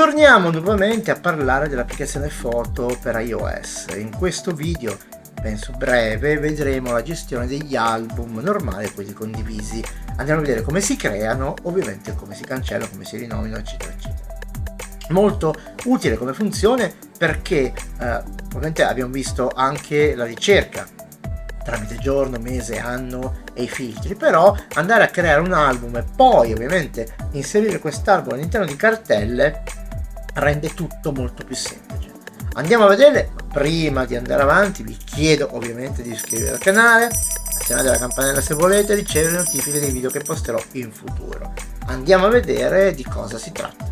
Torniamo nuovamente a parlare dell'applicazione foto per iOS. In questo video, penso breve, vedremo la gestione degli album normali quelli condivisi. Andiamo a vedere come si creano, ovviamente come si cancellano, come si rinominano, eccetera, eccetera. Molto utile come funzione perché eh, ovviamente abbiamo visto anche la ricerca tramite giorno, mese, anno e i filtri, però andare a creare un album e poi ovviamente inserire quest'album all'interno di cartelle rende tutto molto più semplice. Andiamo a vedere, prima di andare avanti vi chiedo ovviamente di iscrivervi al canale, azionate la campanella se volete e ricevere notifiche dei video che posterò in futuro. Andiamo a vedere di cosa si tratta.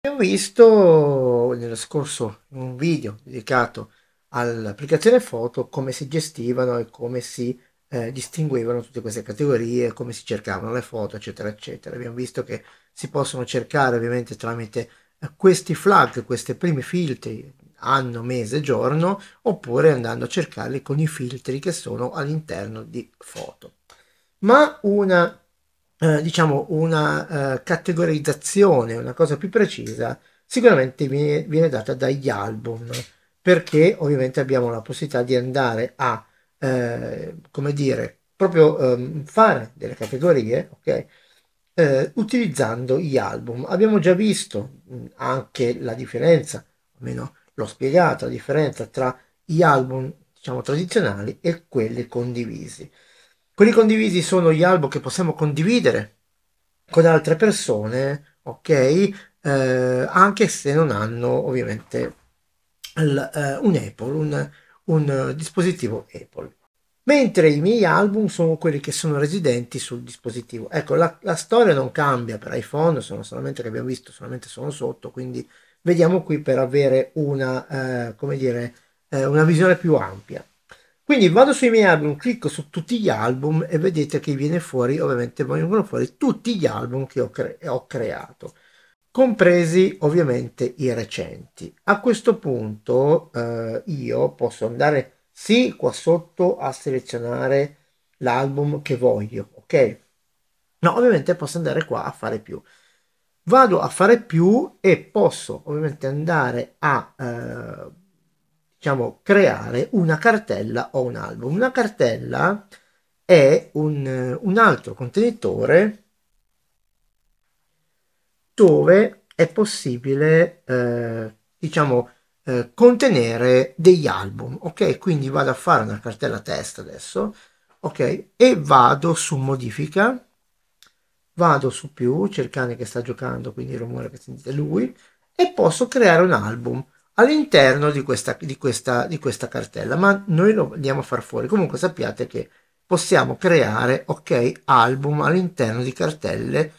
Abbiamo visto nello scorso un video dedicato all'applicazione foto come si gestivano e come si eh, distinguevano tutte queste categorie, come si cercavano le foto, eccetera, eccetera. Abbiamo visto che si possono cercare ovviamente tramite eh, questi flag, questi primi filtri, anno, mese, giorno, oppure andando a cercarli con i filtri che sono all'interno di foto. Ma una, eh, diciamo, una eh, categorizzazione, una cosa più precisa, sicuramente viene, viene data dagli album, perché ovviamente abbiamo la possibilità di andare a eh, come dire, proprio eh, fare delle categorie, ok? Eh, utilizzando gli album. Abbiamo già visto mh, mm, anche la differenza, almeno l'ho spiegato, la differenza tra gli album diciamo tradizionali e quelli condivisi. Quelli condivisi sono gli album che possiamo condividere con altre persone, ok? Eh, anche se non hanno ovviamente l, eh, un Apple, un, un eh, dispositivo Apple. Mentre i miei album sono quelli che sono residenti sul dispositivo. Ecco, la, la storia non cambia per iPhone, sono solamente che abbiamo visto, solamente sono sotto, quindi vediamo qui per avere una, eh, come dire, eh, una visione più ampia. Quindi vado sui miei album, clicco su tutti gli album e vedete che viene fuori, ovviamente vengono fuori tutti gli album che ho, cre- ho creato compresi ovviamente i recenti. A questo punto eh, io posso andare sì qua sotto a selezionare l'album che voglio, ok? No, ovviamente posso andare qua a fare più. Vado a fare più e posso ovviamente andare a eh, diciamo creare una cartella o un album. Una cartella è un, un altro contenitore dove è possibile, eh, diciamo, eh, contenere degli album, ok? Quindi vado a fare una cartella test adesso, ok? E vado su modifica, vado su più, cercare che sta giocando, quindi il rumore che sentite lui, e posso creare un album all'interno di questa, di, questa, di questa cartella, ma noi lo andiamo a far fuori. Comunque sappiate che possiamo creare, ok, album all'interno di cartelle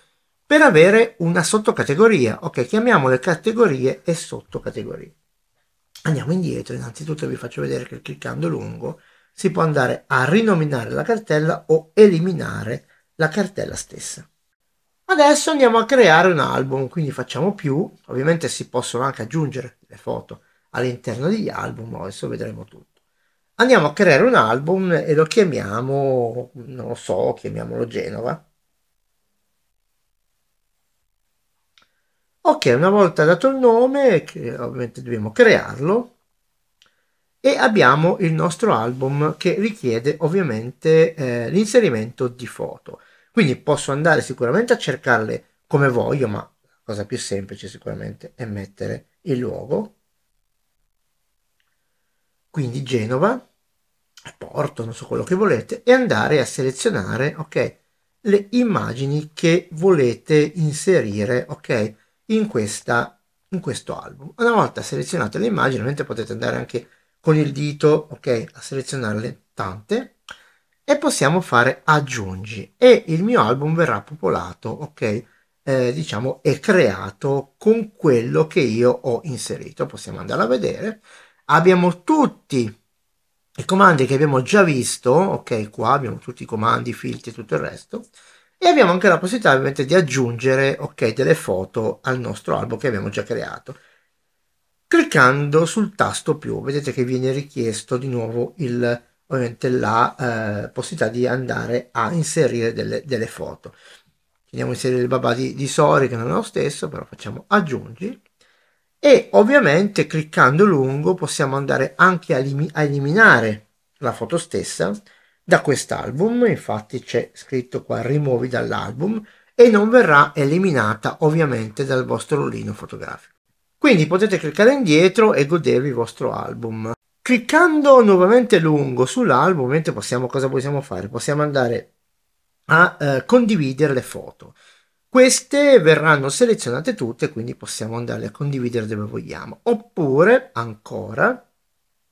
per avere una sottocategoria. Ok, chiamiamole categorie e sottocategorie. Andiamo indietro, innanzitutto vi faccio vedere che cliccando lungo si può andare a rinominare la cartella o eliminare la cartella stessa. Adesso andiamo a creare un album, quindi facciamo più, ovviamente si possono anche aggiungere le foto all'interno degli album, ma adesso vedremo tutto. Andiamo a creare un album e lo chiamiamo, non lo so, chiamiamolo Genova Ok, una volta dato il nome, che ovviamente dobbiamo crearlo, e abbiamo il nostro album che richiede ovviamente eh, l'inserimento di foto. Quindi posso andare sicuramente a cercarle come voglio, ma la cosa più semplice sicuramente è mettere il luogo. Quindi Genova, Porto, non so quello che volete, e andare a selezionare, ok, le immagini che volete inserire, ok, in, questa, in questo album. Una volta selezionate le immagini, ovviamente potete andare anche con il dito ok, a selezionarle tante e possiamo fare aggiungi e il mio album verrà popolato, ok? Eh, diciamo è creato con quello che io ho inserito. Possiamo andare a vedere. Abbiamo tutti i comandi che abbiamo già visto, ok? Qua abbiamo tutti i comandi, i filtri e tutto il resto e abbiamo anche la possibilità ovviamente di aggiungere ok, delle foto al nostro albo che abbiamo già creato. Cliccando sul tasto più vedete che viene richiesto di nuovo il, la eh, possibilità di andare a inserire delle, delle foto. Andiamo a inserire il babà di, di Sori che non è lo stesso, però facciamo aggiungi e ovviamente cliccando lungo possiamo andare anche a, a eliminare la foto stessa da quest'album, infatti c'è scritto qua rimuovi dall'album e non verrà eliminata ovviamente dal vostro rollino fotografico. Quindi potete cliccare indietro e godervi il vostro album. Cliccando nuovamente lungo sull'album, ovviamente possiamo, cosa possiamo fare? Possiamo andare a eh, condividere le foto. Queste verranno selezionate tutte, quindi possiamo andarle a condividere dove vogliamo. Oppure, ancora,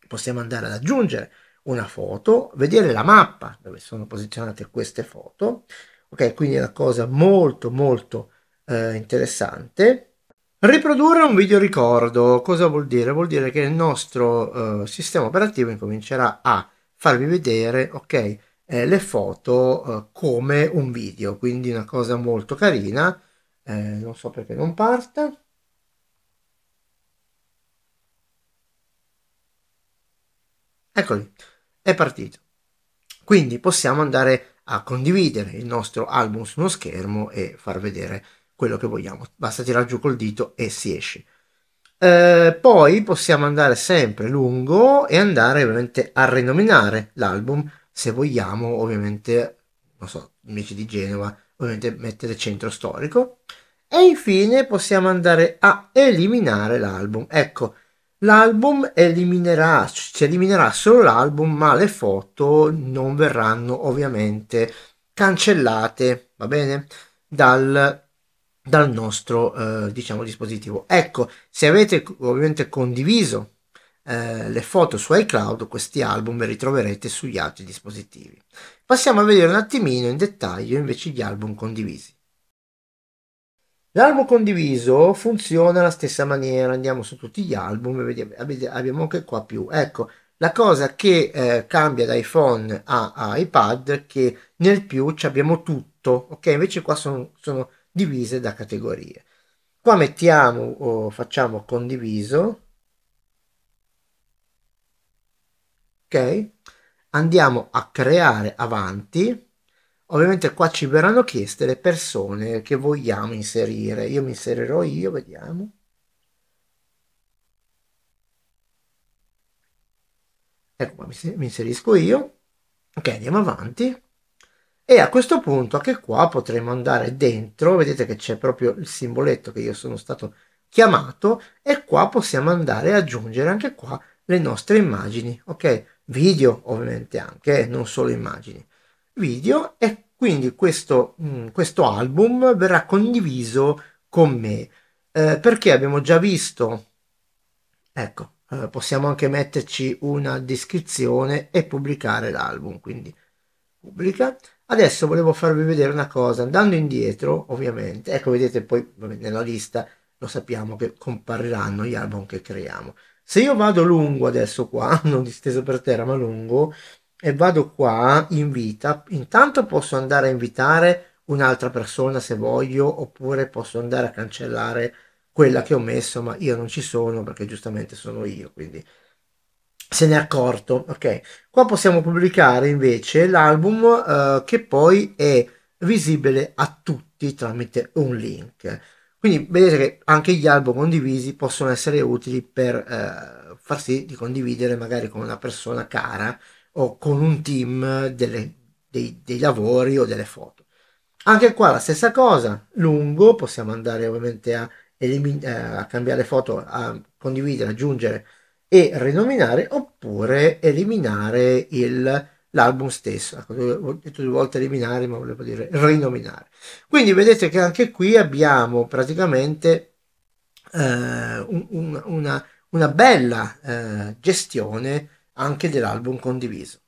possiamo andare ad aggiungere una foto, vedere la mappa dove sono posizionate queste foto, ok? Quindi è una cosa molto molto eh, interessante. Riprodurre un video ricordo, cosa vuol dire? Vuol dire che il nostro eh, sistema operativo incomincerà a farvi vedere, ok, eh, le foto eh, come un video, quindi una cosa molto carina. Eh, non so perché non parta. Eccoli è partito. Quindi possiamo andare a condividere il nostro album su uno schermo e far vedere quello che vogliamo. Basta tirare giù col dito e si esce. Eh, poi possiamo andare sempre lungo e andare ovviamente a rinominare l'album se vogliamo ovviamente, non so, invece di Genova, ovviamente mettere centro storico. E infine possiamo andare a eliminare l'album. Ecco, L'album eliminerà, si eliminerà solo l'album, ma le foto non verranno ovviamente cancellate, va bene? Dal, dal nostro eh, diciamo dispositivo. Ecco, se avete ovviamente condiviso eh, le foto su iCloud, questi album li ritroverete sugli altri dispositivi. Passiamo a vedere un attimino in dettaglio invece gli album condivisi. L'album condiviso funziona alla stessa maniera, andiamo su tutti gli album e vediamo, abbiamo anche qua più. Ecco, la cosa che eh, cambia da iPhone a, a, iPad è che nel più ci abbiamo tutto, ok? Invece qua sono, sono divise da categorie. Qua mettiamo o facciamo condiviso, ok? Andiamo a creare avanti Ovviamente qua ci verranno chieste le persone che vogliamo inserire. Io mi inserirò io, vediamo. Ecco qua, mi inserisco io. Ok, andiamo avanti. E a questo punto anche qua potremo andare dentro, vedete che c'è proprio il simboletto che io sono stato chiamato e qua possiamo andare a aggiungere anche qua le nostre immagini, ok? Video ovviamente anche, non solo immagini video e quindi questo, mh, mm, questo album verrà condiviso con me eh, perché abbiamo già visto ecco eh, possiamo anche metterci una descrizione e pubblicare l'album quindi pubblica adesso volevo farvi vedere una cosa andando indietro ovviamente ecco vedete poi nella lista lo sappiamo che compariranno gli album che creiamo se io vado lungo adesso qua non disteso per terra ma lungo e vado qua, in vita intanto posso andare a invitare un'altra persona se voglio, oppure posso andare a cancellare quella che ho messo, ma io non ci sono perché giustamente sono io, quindi se ne è accorto, ok? Qua possiamo pubblicare invece l'album uh, che poi è visibile a tutti tramite un link. Quindi vedete che anche gli album condivisi possono essere utili per uh, far sì di condividere magari con una persona cara o con un team delle, dei, dei lavori o delle foto. Anche qua la stessa cosa, lungo, possiamo andare ovviamente a, elimin- eh, a cambiare foto, a condividere, aggiungere e rinominare oppure eliminare il, l'album stesso. Ecco, ho detto due volte eliminare, ma volevo dire rinominare. Quindi vedete che anche qui abbiamo praticamente eh, un, un, una, una, bella eh, gestione anche dell'album condiviso.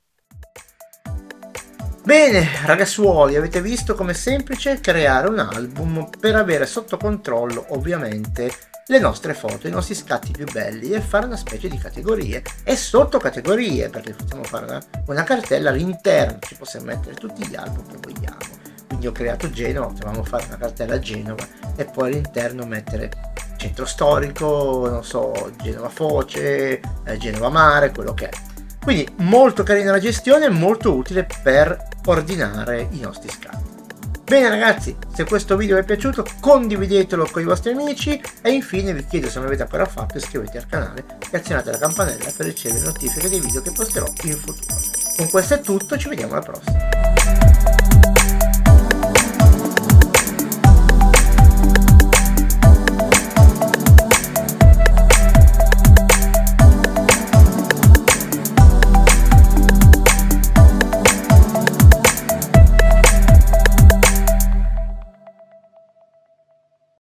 Bene, ragazzuoli, avete visto com'è semplice creare un album per avere sotto controllo ovviamente le nostre foto, i nostri scatti più belli e fare una specie di categorie e sottocategorie perché possiamo fare una, una cartella all'interno, ci possiamo mettere tutti gli album che vogliamo. Quindi ho creato Genova, potevamo fare una cartella Genova e poi all'interno mettere centro storico, non so, Genova Foce, eh, Genova Mare, quello che è. Quindi molto carina la gestione, molto utile per ordinare i nostri scatti. Bene ragazzi, se questo video vi è piaciuto condividetelo con i vostri amici e infine vi chiedo se non avete ancora fatto iscrivetevi al canale e azionate la campanella per ricevere notifiche dei video che posterò in futuro. Con questo è tutto, ci vediamo alla prossima.